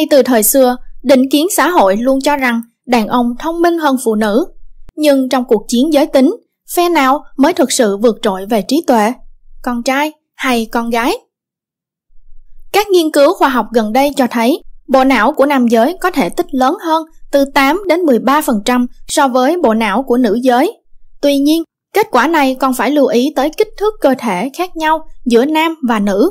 Ngay từ thời xưa, định kiến xã hội luôn cho rằng đàn ông thông minh hơn phụ nữ. Nhưng trong cuộc chiến giới tính, phe nào mới thực sự vượt trội về trí tuệ? Con trai hay con gái? Các nghiên cứu khoa học gần đây cho thấy bộ não của nam giới có thể tích lớn hơn từ 8 đến 13% so với bộ não của nữ giới. Tuy nhiên, kết quả này còn phải lưu ý tới kích thước cơ thể khác nhau giữa nam và nữ.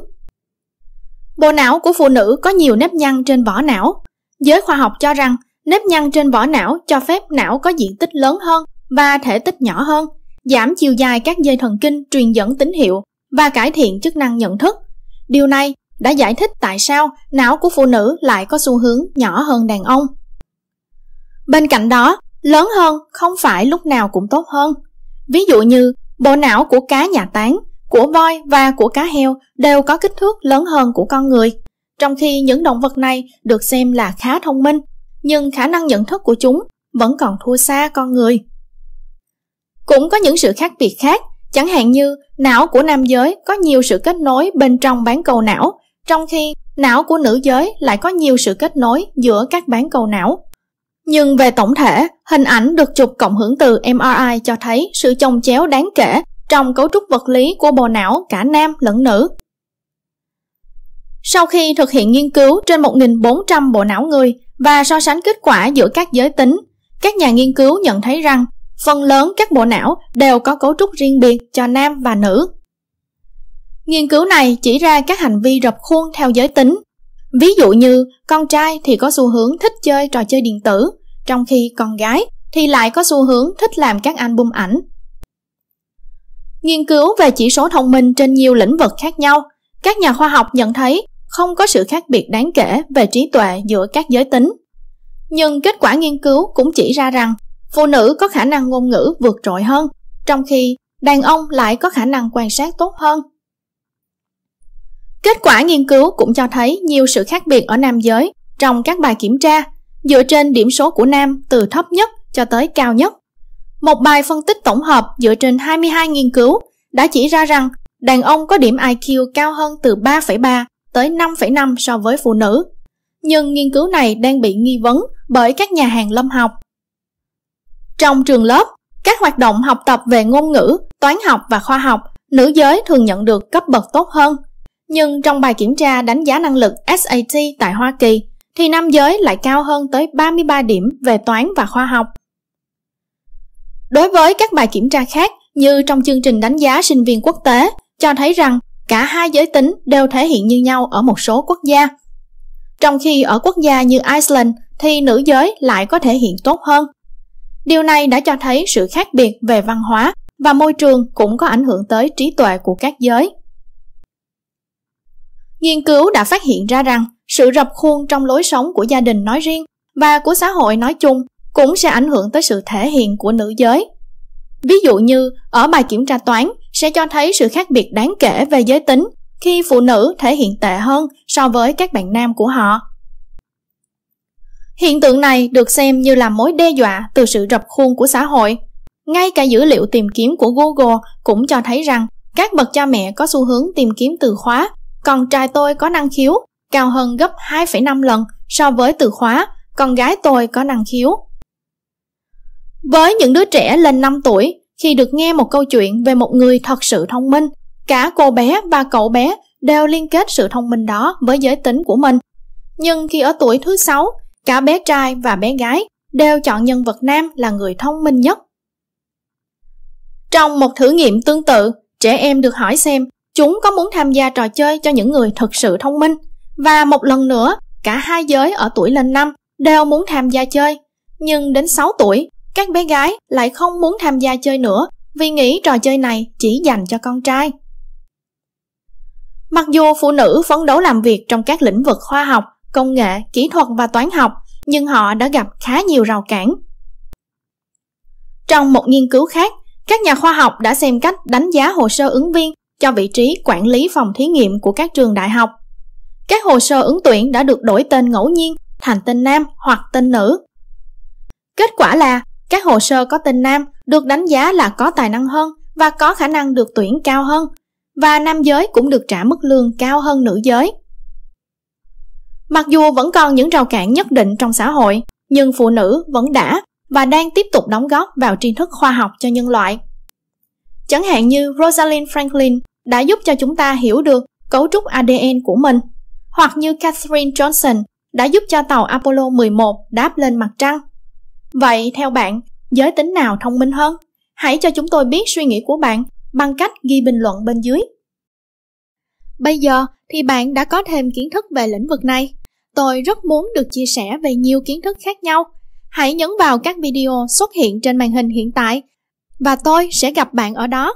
Bộ não của phụ nữ có nhiều nếp nhăn trên vỏ não. Giới khoa học cho rằng nếp nhăn trên vỏ não cho phép não có diện tích lớn hơn và thể tích nhỏ hơn, giảm chiều dài các dây thần kinh truyền dẫn tín hiệu và cải thiện chức năng nhận thức. Điều này đã giải thích tại sao não của phụ nữ lại có xu hướng nhỏ hơn đàn ông. Bên cạnh đó, lớn hơn không phải lúc nào cũng tốt hơn. Ví dụ như, bộ não của cá nhà táng của voi và của cá heo đều có kích thước lớn hơn của con người, trong khi những động vật này được xem là khá thông minh, nhưng khả năng nhận thức của chúng vẫn còn thua xa con người. Cũng có những sự khác biệt khác, chẳng hạn như não của nam giới có nhiều sự kết nối bên trong bán cầu não, trong khi não của nữ giới lại có nhiều sự kết nối giữa các bán cầu não. Nhưng về tổng thể, hình ảnh được chụp cộng hưởng từ MRI cho thấy sự chồng chéo đáng kể trong cấu trúc vật lý của bộ não cả nam lẫn nữ. Sau khi thực hiện nghiên cứu trên 1.400 bộ não người và so sánh kết quả giữa các giới tính, các nhà nghiên cứu nhận thấy rằng phần lớn các bộ não đều có cấu trúc riêng biệt cho nam và nữ. Nghiên cứu này chỉ ra các hành vi rập khuôn theo giới tính. Ví dụ như con trai thì có xu hướng thích chơi trò chơi điện tử, trong khi con gái thì lại có xu hướng thích làm các album ảnh Nghiên cứu về chỉ số thông minh trên nhiều lĩnh vực khác nhau, các nhà khoa học nhận thấy không có sự khác biệt đáng kể về trí tuệ giữa các giới tính. Nhưng kết quả nghiên cứu cũng chỉ ra rằng phụ nữ có khả năng ngôn ngữ vượt trội hơn, trong khi đàn ông lại có khả năng quan sát tốt hơn. Kết quả nghiên cứu cũng cho thấy nhiều sự khác biệt ở nam giới trong các bài kiểm tra, dựa trên điểm số của nam từ thấp nhất cho tới cao nhất. Một bài phân tích tổng hợp dựa trên 22 nghiên cứu đã chỉ ra rằng đàn ông có điểm IQ cao hơn từ 3,3 tới 5,5 so với phụ nữ. Nhưng nghiên cứu này đang bị nghi vấn bởi các nhà hàng lâm học. Trong trường lớp, các hoạt động học tập về ngôn ngữ, toán học và khoa học, nữ giới thường nhận được cấp bậc tốt hơn. Nhưng trong bài kiểm tra đánh giá năng lực SAT tại Hoa Kỳ, thì nam giới lại cao hơn tới 33 điểm về toán và khoa học Đối với các bài kiểm tra khác như trong chương trình đánh giá sinh viên quốc tế cho thấy rằng cả hai giới tính đều thể hiện như nhau ở một số quốc gia. Trong khi ở quốc gia như Iceland thì nữ giới lại có thể hiện tốt hơn. Điều này đã cho thấy sự khác biệt về văn hóa và môi trường cũng có ảnh hưởng tới trí tuệ của các giới. Nghiên cứu đã phát hiện ra rằng sự rập khuôn trong lối sống của gia đình nói riêng và của xã hội nói chung cũng sẽ ảnh hưởng tới sự thể hiện của nữ giới. Ví dụ như ở bài kiểm tra toán sẽ cho thấy sự khác biệt đáng kể về giới tính khi phụ nữ thể hiện tệ hơn so với các bạn nam của họ. Hiện tượng này được xem như là mối đe dọa từ sự rập khuôn của xã hội. Ngay cả dữ liệu tìm kiếm của Google cũng cho thấy rằng các bậc cha mẹ có xu hướng tìm kiếm từ khóa còn trai tôi có năng khiếu cao hơn gấp 2,5 lần so với từ khóa con gái tôi có năng khiếu. Với những đứa trẻ lên 5 tuổi, khi được nghe một câu chuyện về một người thật sự thông minh, cả cô bé và cậu bé đều liên kết sự thông minh đó với giới tính của mình. Nhưng khi ở tuổi thứ 6, cả bé trai và bé gái đều chọn nhân vật nam là người thông minh nhất. Trong một thử nghiệm tương tự, trẻ em được hỏi xem chúng có muốn tham gia trò chơi cho những người thực sự thông minh. Và một lần nữa, cả hai giới ở tuổi lên năm đều muốn tham gia chơi. Nhưng đến 6 tuổi, các bé gái lại không muốn tham gia chơi nữa vì nghĩ trò chơi này chỉ dành cho con trai mặc dù phụ nữ phấn đấu làm việc trong các lĩnh vực khoa học công nghệ kỹ thuật và toán học nhưng họ đã gặp khá nhiều rào cản trong một nghiên cứu khác các nhà khoa học đã xem cách đánh giá hồ sơ ứng viên cho vị trí quản lý phòng thí nghiệm của các trường đại học các hồ sơ ứng tuyển đã được đổi tên ngẫu nhiên thành tên nam hoặc tên nữ kết quả là các hồ sơ có tên nam được đánh giá là có tài năng hơn và có khả năng được tuyển cao hơn, và nam giới cũng được trả mức lương cao hơn nữ giới. Mặc dù vẫn còn những rào cản nhất định trong xã hội, nhưng phụ nữ vẫn đã và đang tiếp tục đóng góp vào tri thức khoa học cho nhân loại. Chẳng hạn như Rosalind Franklin đã giúp cho chúng ta hiểu được cấu trúc ADN của mình, hoặc như Katherine Johnson đã giúp cho tàu Apollo 11 đáp lên mặt trăng. Vậy theo bạn, giới tính nào thông minh hơn? Hãy cho chúng tôi biết suy nghĩ của bạn bằng cách ghi bình luận bên dưới. Bây giờ thì bạn đã có thêm kiến thức về lĩnh vực này. Tôi rất muốn được chia sẻ về nhiều kiến thức khác nhau. Hãy nhấn vào các video xuất hiện trên màn hình hiện tại và tôi sẽ gặp bạn ở đó.